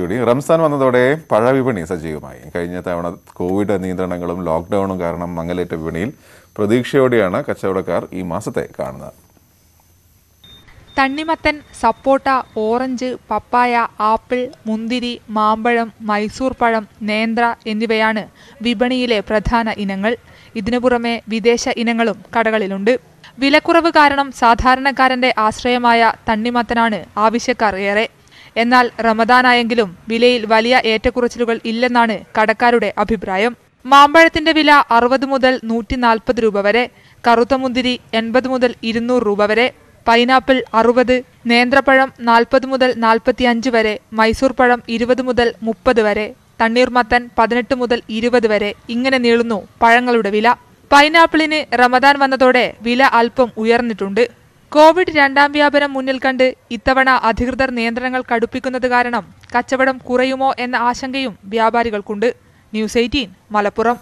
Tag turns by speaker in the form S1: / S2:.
S1: കൂടി റംസാൻ വന്നതോടെ പഴവിപണി സജീവമായി കഴിഞ്ഞ തവണ കോവിഡ് നിയന്ത്രണങ്ങളും ലോക്ക്ഡൌണും കാരണം മങ്ങലേറ്റ വിപണിയിൽ പ്രതീക്ഷയോടെയാണ് കച്ചവടക്കാർ ഈ മാസത്തെ കാണുന്നത്
S2: തണ്ണിമത്തൻ സപ്പോട്ട ഓറഞ്ച് പപ്പായ ആപ്പിൾ മുന്തിരി മാമ്പഴം മൈസൂർ പഴം നേന്ത്ര എന്നിവയാണ് വിപണിയിലെ പ്രധാന ഇനങ്ങൾ ഇതിനു പുറമെ വിദേശ ഇനങ്ങളും കടകളിലുണ്ട് വിലക്കുറവ് കാരണം സാധാരണക്കാരന്റെ ആശ്രയമായ തണ്ണിമത്തനാണ് ആവശ്യക്കാർ ഏറെ എന്നാൽ റമദാനായെങ്കിലും വിലയിൽ വലിയ ഏറ്റക്കുറച്ചിലുകൾ ഇല്ലെന്നാണ് കടക്കാരുടെ അഭിപ്രായം മാമ്പഴത്തിന്റെ വില അറുപത് മുതൽ നൂറ്റി നാൽപ്പത് രൂപ വരെ കറുത്ത മുന്തിരി എൺപത് മുതൽ ഇരുന്നൂറ് രൂപ വരെ പൈനാപ്പിൾ അറുപത് നേന്ത്രപ്പഴം നാൽപ്പത് മുതൽ അഞ്ച് വരെ മൈസൂർ പഴം ഇരുപത് മുതൽ മുപ്പത് വരെ തണ്ണീർമത്തൻ പതിനെട്ട് മുതൽ ഇരുപത് വരെ ഇങ്ങനെ നീളുന്നു പഴങ്ങളുടെ വില പൈനാപ്പിളിന് റമദാൻ വന്നതോടെ വില അല്പം ഉയർന്നിട്ടുണ്ട് കോവിഡ് രണ്ടാം വ്യാപനം മുന്നിൽ കണ്ട് ഇത്തവണ അധികൃതർ നിയന്ത്രണങ്ങൾ കടുപ്പിക്കുന്നത് കാരണം കച്ചവടം കുറയുമോ എന്ന ആശങ്കയും വ്യാപാരികൾക്കുണ്ട് ന്യൂസ് എയ്റ്റീൻ മലപ്പുറം